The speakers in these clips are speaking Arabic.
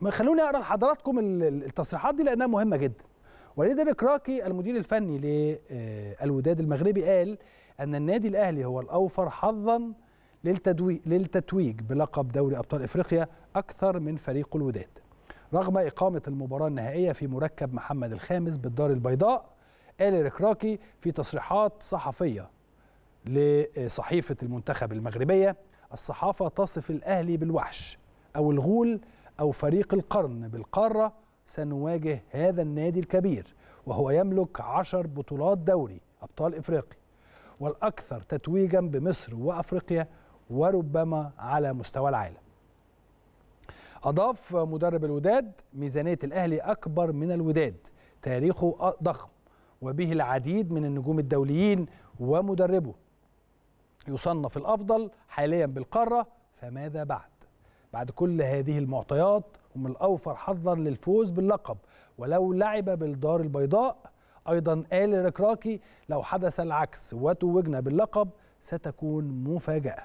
ما خلوني اقرا لحضراتكم التصريحات دي لانها مهمه جدا وليد الكراكي المدير الفني للوداد آه، المغربي قال ان النادي الاهلي هو الاوفر حظا للتدويق للتتويج بلقب دوري ابطال افريقيا اكثر من فريق الوداد رغم اقامه المباراه النهائيه في مركب محمد الخامس بالدار البيضاء قال الكراكي في تصريحات صحفيه لصحيفه المنتخب المغربيه الصحافه تصف الاهلي بالوحش او الغول أو فريق القرن بالقارة سنواجه هذا النادي الكبير وهو يملك عشر بطولات دوري أبطال إفريقي والأكثر تتويجا بمصر وأفريقيا وربما على مستوى العالم أضاف مدرب الوداد ميزانية الأهلي أكبر من الوداد تاريخه ضخم وبه العديد من النجوم الدوليين ومدربه يصنف الأفضل حاليا بالقارة فماذا بعد بعد كل هذه المعطيات هم الأوفر حظا للفوز باللقب ولو لعب بالدار البيضاء أيضا قال الركراكي لو حدث العكس وتوجنا باللقب ستكون مفاجأة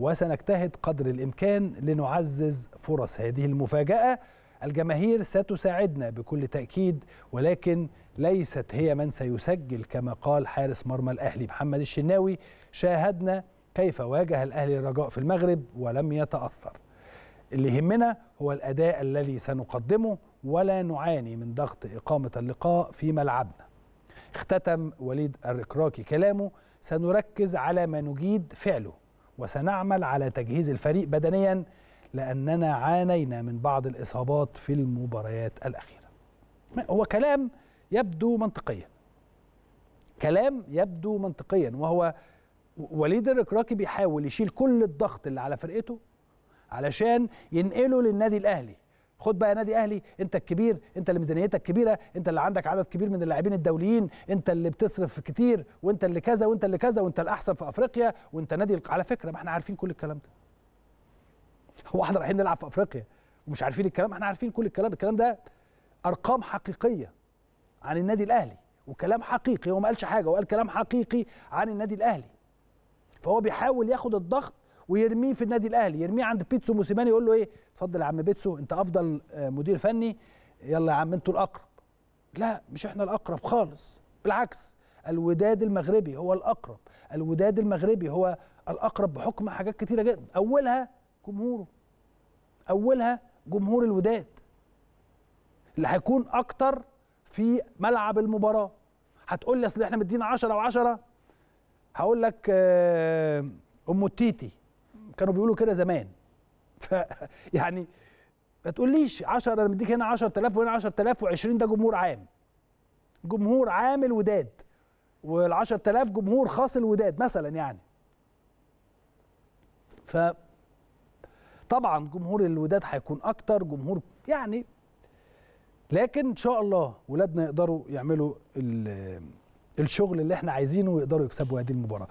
وسنجتهد قدر الإمكان لنعزز فرص هذه المفاجأة الجماهير ستساعدنا بكل تأكيد ولكن ليست هي من سيسجل كما قال حارس مرمى الأهلي محمد الشناوي شاهدنا كيف واجه الأهلي الرجاء في المغرب ولم يتأثر اللي يهمنا هو الأداء الذي سنقدمه ولا نعاني من ضغط إقامة اللقاء في ملعبنا اختتم وليد الركراكي كلامه سنركز على ما نجيد فعله وسنعمل على تجهيز الفريق بدنيا لأننا عانينا من بعض الإصابات في المباريات الأخيرة هو كلام يبدو منطقيا كلام يبدو منطقيا وهو وليد الركراكي بيحاول يشيل كل الضغط اللي على فرقته علشان ينقله للنادي الاهلي خد بقى يا نادي اهلي انت الكبير انت اللي ميزانيتك كبيره انت اللي عندك عدد كبير من اللاعبين الدوليين انت اللي بتصرف كتير وانت اللي كذا وانت اللي كذا وانت الاحسن في افريقيا وانت نادي على فكره ما احنا عارفين كل الكلام ده هو احنا رايحين نلعب في افريقيا ومش عارفين الكلام احنا عارفين كل الكلام الكلام ده ارقام حقيقيه عن النادي الاهلي وكلام حقيقي هو ما قالش حاجه هو قال كلام حقيقي عن النادي الاهلي فهو بيحاول ياخد الضغط ويرميه في النادي الاهلي يرميه عند بيتسو موسيماني يقول له ايه اتفضل يا عم بيتسو انت افضل آه، مدير فني يلا يا عم انتوا الاقرب لا مش احنا الاقرب خالص بالعكس الوداد المغربي هو الاقرب الوداد المغربي هو الاقرب بحكم حاجات كتيره جدا اولها جمهوره اولها جمهور الوداد اللي هيكون اكتر في ملعب المباراه هتقول لي اصل احنا مدينا 10 و10 هقول لك آه، ام التيتي كانوا بيقولوا كده زمان ف يعني ما تقوليش 10 انا مديك هنا 10000 وهنا 10000 و20 ده جمهور عام جمهور عام الوداد وال 10000 جمهور خاص الوداد مثلا يعني ف طبعا جمهور الوداد هيكون اكتر جمهور يعني لكن ان شاء الله ولادنا يقدروا يعملوا الشغل اللي احنا عايزينه ويقدروا يكسبوا هذه المباراه